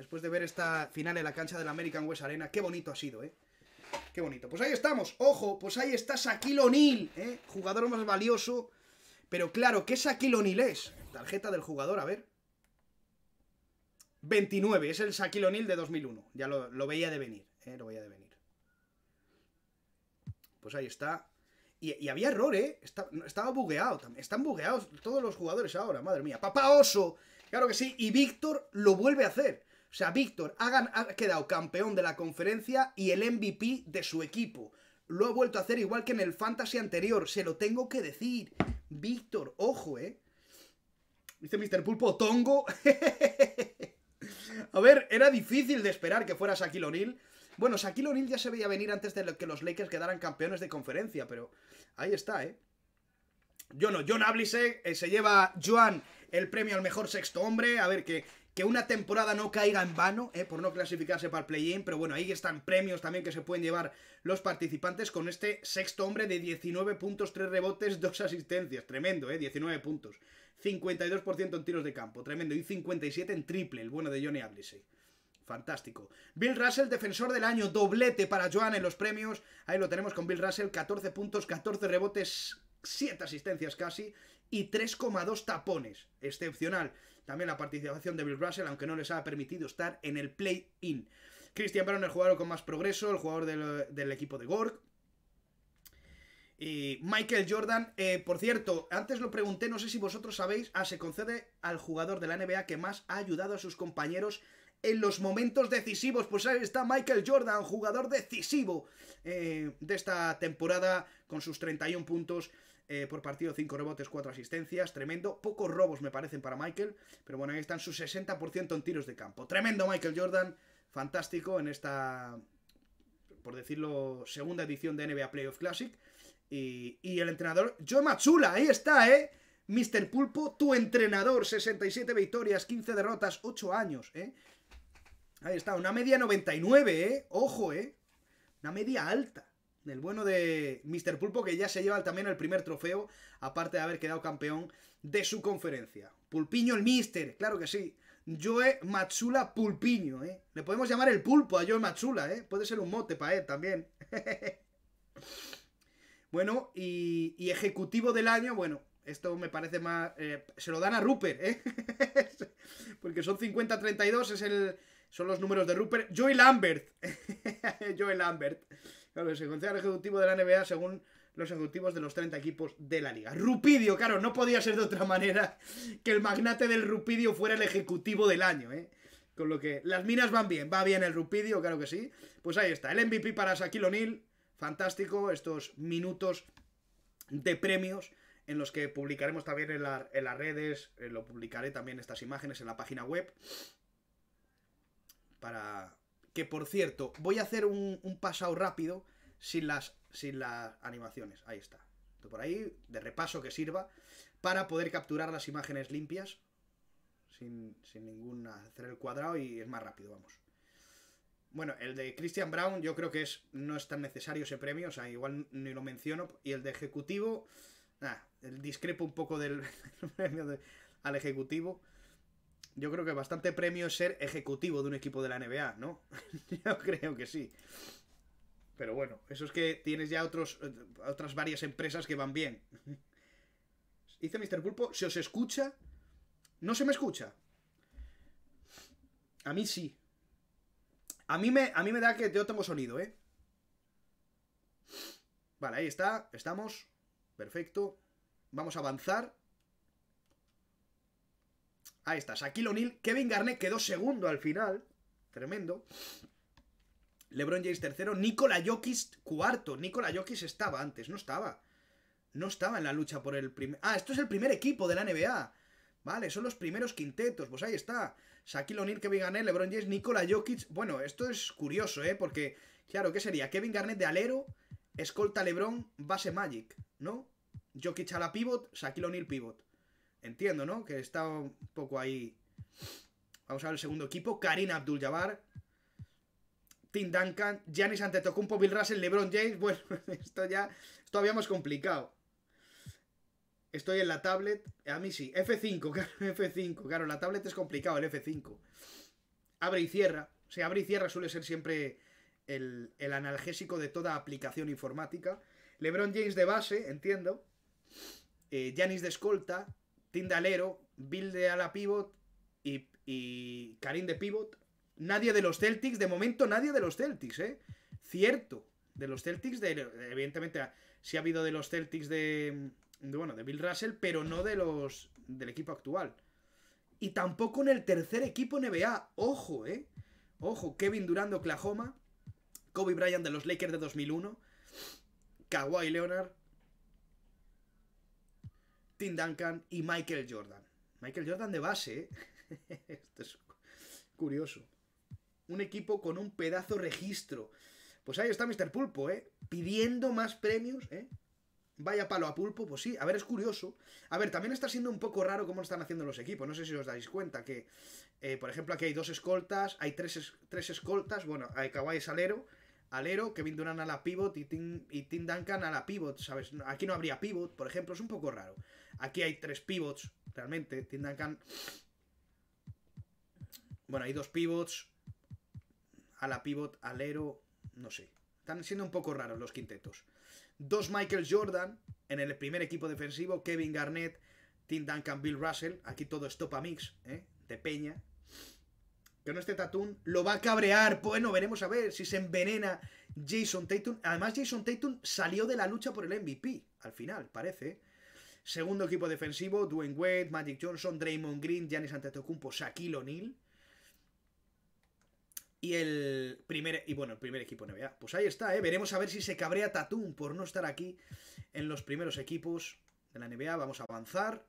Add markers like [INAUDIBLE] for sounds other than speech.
Después de ver esta final en la cancha de la American West Arena, qué bonito ha sido, ¿eh? Qué bonito. Pues ahí estamos. Ojo, pues ahí está Shaquille O'Neal, ¿eh? Jugador más valioso. Pero claro, ¿qué Shaquille O'Neal es? Tarjeta del jugador, a ver. 29, es el Shaquille O'Neal de 2001. Ya lo, veía de venir, ¿eh? Lo veía de venir. Pues ahí está. Y, había error, ¿eh? estaba bugueado Están bugueados todos los jugadores ahora, madre mía. Papá Oso, claro que sí. Y Víctor lo vuelve a hacer. O sea, Víctor ha, quedado campeón de la conferencia y el MVP de su equipo. Lo ha vuelto a hacer igual que en el fantasy anterior. Se lo tengo que decir. Víctor, ojo, ¿eh? Dice Mr. Pulpo, tongo. [LAUGHS] a ver, era difícil de esperar que fuera Shaquille O'Neal. Bueno, Shaquille O'Neal ya se veía venir antes de que los Lakers quedaran campeones de conferencia, pero ahí está, ¿eh? Yo no, John Ablise eh, se lleva Joan el premio al mejor sexto hombre. A ver, que, que una temporada no caiga en vano, eh, por no clasificarse para el play-in, pero bueno, ahí están premios también que se pueden llevar los participantes con este sexto hombre de 19 puntos, 3 rebotes, 2 asistencias, tremendo, eh, 19 puntos, 52% en tiros de campo, tremendo, y 57 en triple, el bueno de Johnny Ablisey. Fantástico. Bill Russell, defensor del año, doblete para Joan en los premios. Ahí lo tenemos con Bill Russell, 14 puntos, 14 rebotes, 7 asistencias casi y 3,2 tapones. Excepcional. También la participación de Bill Russell, aunque no les ha permitido estar en el play-in. Christian Brown, el jugador con más progreso, el jugador del, equipo de Gorg. Y Michael Jordan, eh, por cierto, antes lo pregunté, no sé si vosotros sabéis, ah, se concede al jugador de la NBA que más ha ayudado a sus compañeros en los momentos decisivos. Pues ahí está Michael Jordan, jugador decisivo eh, de esta temporada, con sus 31 puntos, eh, por partido, 5 rebotes, 4 asistencias, tremendo. Pocos robos me parecen para Michael, pero bueno, ahí están su 60% en tiros de campo. Tremendo Michael Jordan, fantástico en esta, por decirlo, segunda edición de NBA Playoff Classic. Y, y el entrenador, Joe Machula, ahí está, ¿eh? Mr. Pulpo, tu entrenador, 67 victorias, 15 derrotas, 8 años, ¿eh? Ahí está, una media 99, ¿eh? Ojo, ¿eh? Una media alta. El bueno de Mr. Pulpo que ya se lleva también el primer trofeo, aparte de haber quedado campeón de su conferencia. Pulpiño el Mister, claro que sí. Joe Matsula Pulpiño, ¿eh? Le podemos llamar el pulpo a Joe Matsula, ¿eh? Puede ser un mote para él también. [LAUGHS] bueno, y, ejecutivo del año, bueno, esto me parece más... Eh, se lo dan a Rupert, ¿eh? [LAUGHS] Porque son 50-32, es el... Son los números de Rupert. Joey Lambert. [LAUGHS] Joey Lambert. Claro, el ejecutivo de la NBA según los ejecutivos de los 30 equipos de la liga. Rupidio, claro, no podía ser de otra manera que el magnate del Rupidio fuera el ejecutivo del año, ¿eh? Con lo que las minas van bien, va bien el Rupidio, claro que sí. Pues ahí está, el MVP para Shaquille O'Neal, fantástico, estos minutos de premios en los que publicaremos también en, las redes, eh, lo publicaré también estas imágenes en la página web para, que por cierto, voy a hacer un, pasado rápido sin las, sin las animaciones. Ahí está. Por ahí, de repaso que sirva, para poder capturar las imágenes limpias sin, sin ningún hacer el cuadrado y es más rápido, vamos. Bueno, el de Christian Brown yo creo que es no es tan necesario ese premio, o sea, igual ni lo menciono. Y el de Ejecutivo, nada, discrepo un poco del, [LAUGHS] premio al Ejecutivo yo creo que bastante premio es ser ejecutivo de un equipo de la NBA, ¿no? [LAUGHS] yo creo que sí. Pero bueno, eso es que tienes ya otros, eh, otras varias empresas que van bien. [LAUGHS] Dice Mr. Pulpo, ¿se os escucha? ¿No se me escucha? A mí sí. A mí me, a mí me da que yo tengo sonido, ¿eh? Vale, ahí está. Estamos. Perfecto. Vamos a avanzar. Ahí está, Shaquille O'Neal. Kevin Garnett quedó segundo al final. Tremendo. LeBron James tercero. Nikola Jokic cuarto. Nikola Jokic estaba antes, no estaba. No estaba en la lucha por el primer... Ah, esto es el primer equipo de la NBA. Vale, son los primeros quintetos. Pues ahí está. Shaquille O'Neal, Kevin Garnett, LeBron James, Nikola Jokic. Bueno, esto es curioso, ¿eh? Porque, claro, ¿qué sería? Kevin Garnett de alero, escolta LeBron, base Magic, ¿no? Jokic a la pivot, Shaquille O'Neal pivot entiendo, ¿no? Que está un poco ahí. Vamos a ver el segundo equipo. Karina Abdul-Jabbar. Tim Duncan. Giannis Antetokounmpo. Bill Russell. LeBron James. Bueno, [LAUGHS] esto ya Esto habíamos complicado. Estoy en la tablet. A mí sí. F5, [LAUGHS] claro. F5. Claro, la tablet es complicado, el F5. Abre y cierra. se abre y cierra suele ser siempre el, analgésico de toda aplicación informática. LeBron James de base, entiendo. Janis eh, de escolta. Tindalero, Bill de ala pivot y, Karim de pivot. Nadie de los Celtics, de momento nadie de los Celtics, ¿eh? Cierto, de los Celtics, evidentemente sí ha habido de los Celtics de, bueno, de Bill Russell, pero no de los del equipo actual. Y tampoco en el tercer equipo NBA, ojo, ¿eh? Ojo, Kevin Durant de Oklahoma, Kobe Bryant de los Lakers de 2001, Kawhi Leonard Tim Duncan y Michael Jordan. Michael Jordan de base, ¿eh? [LAUGHS] esto es curioso. Un equipo con un pedazo registro. Pues ahí está Mr. Pulpo, ¿eh? Pidiendo más premios, ¿eh? Vaya palo a pulpo, pues sí, a ver, es curioso. A ver, también está siendo un poco raro cómo están haciendo los equipos. No sé si os dais cuenta que, eh, por ejemplo, aquí hay dos escoltas, hay tres, escoltas. Bueno, hay Kawaii Salero, alero, Kevin Durant a la pivot y Tim, Duncan a la pivot, ¿sabes? Aquí no habría pivot, por ejemplo, es un poco raro. Aquí hay tres pivots, realmente. Tim Duncan... Bueno, hay dos pivots. A la pivot, alero, no sé. Están siendo un poco raros los quintetos. Dos Michael Jordan en el primer equipo defensivo, Kevin Garnett, Tim Duncan, Bill Russell. Aquí todo es topa mix, ¿eh? De peña, que no esté Tatum, lo va a cabrear. Bueno, veremos a ver si se envenena Jason Tatum. Además, Jason Tatum salió de la lucha por el MVP, al final, parece. Segundo equipo defensivo, Dwayne Wade, Magic Johnson, Draymond Green, Giannis Antetokounmpo, Shaquille O'Neal. Y el primer, y bueno, el primer equipo NBA. Pues ahí está, ¿eh? Veremos a ver si se cabrea Tatum por no estar aquí en los primeros equipos de la NBA. Vamos a avanzar.